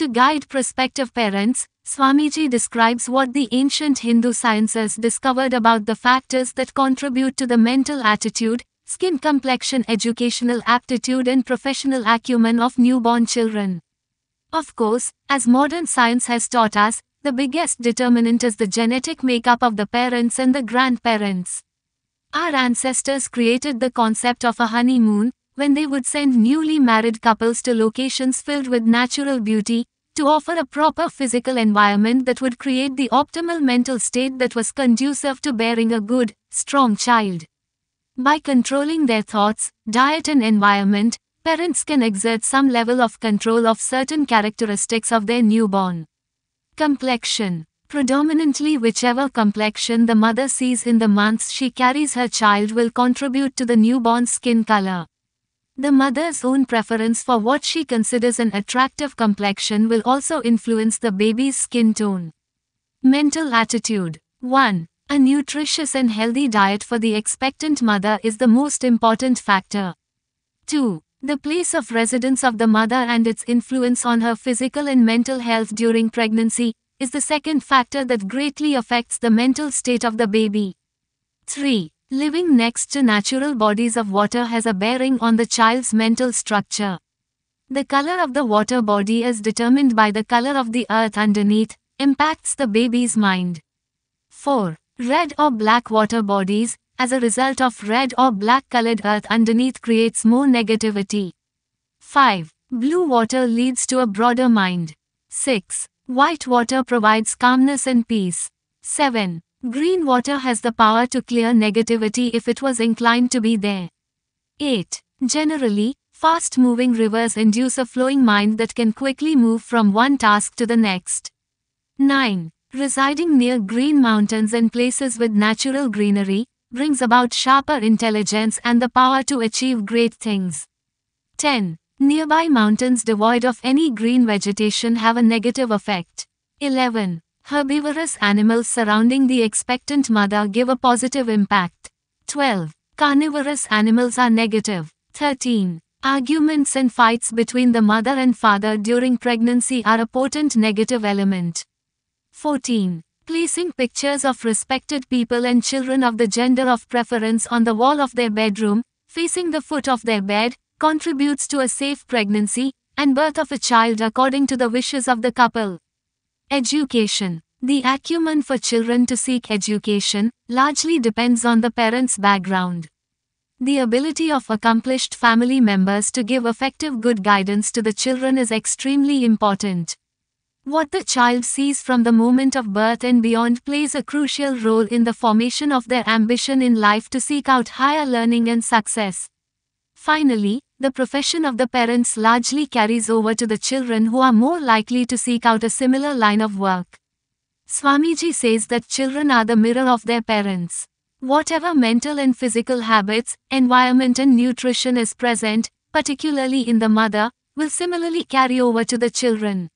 To guide prospective parents, Swamiji describes what the ancient Hindu sciences discovered about the factors that contribute to the mental attitude, skin complexion, educational aptitude, and professional acumen of newborn children. Of course, as modern science has taught us, the biggest determinant is the genetic makeup of the parents and the grandparents. Our ancestors created the concept of a honeymoon, when they would send newly married couples to locations filled with natural beauty, to offer a proper physical environment that would create the optimal mental state that was conducive to bearing a good, strong child. By controlling their thoughts, diet and environment, parents can exert some level of control of certain characteristics of their newborn. Complexion Predominantly whichever complexion the mother sees in the months she carries her child will contribute to the newborn's skin color. The mother's own preference for what she considers an attractive complexion will also influence the baby's skin tone. Mental attitude 1. A nutritious and healthy diet for the expectant mother is the most important factor. 2. The place of residence of the mother and its influence on her physical and mental health during pregnancy is the second factor that greatly affects the mental state of the baby. 3. Living next to natural bodies of water has a bearing on the child's mental structure. The color of the water body is determined by the color of the earth underneath, impacts the baby's mind. 4. Red or black water bodies, as a result of red or black colored earth underneath creates more negativity. 5. Blue water leads to a broader mind. 6. White water provides calmness and peace. 7. Green water has the power to clear negativity if it was inclined to be there. 8. Generally, fast-moving rivers induce a flowing mind that can quickly move from one task to the next. 9. Residing near green mountains and places with natural greenery brings about sharper intelligence and the power to achieve great things. 10. Nearby mountains devoid of any green vegetation have a negative effect. 11. Herbivorous animals surrounding the expectant mother give a positive impact. 12. Carnivorous animals are negative. 13. Arguments and fights between the mother and father during pregnancy are a potent negative element. 14. Placing pictures of respected people and children of the gender of preference on the wall of their bedroom, facing the foot of their bed, contributes to a safe pregnancy and birth of a child according to the wishes of the couple. Education The acumen for children to seek education largely depends on the parents' background. The ability of accomplished family members to give effective good guidance to the children is extremely important. What the child sees from the moment of birth and beyond plays a crucial role in the formation of their ambition in life to seek out higher learning and success. Finally, the profession of the parents largely carries over to the children who are more likely to seek out a similar line of work. Swamiji says that children are the mirror of their parents. Whatever mental and physical habits, environment and nutrition is present, particularly in the mother, will similarly carry over to the children.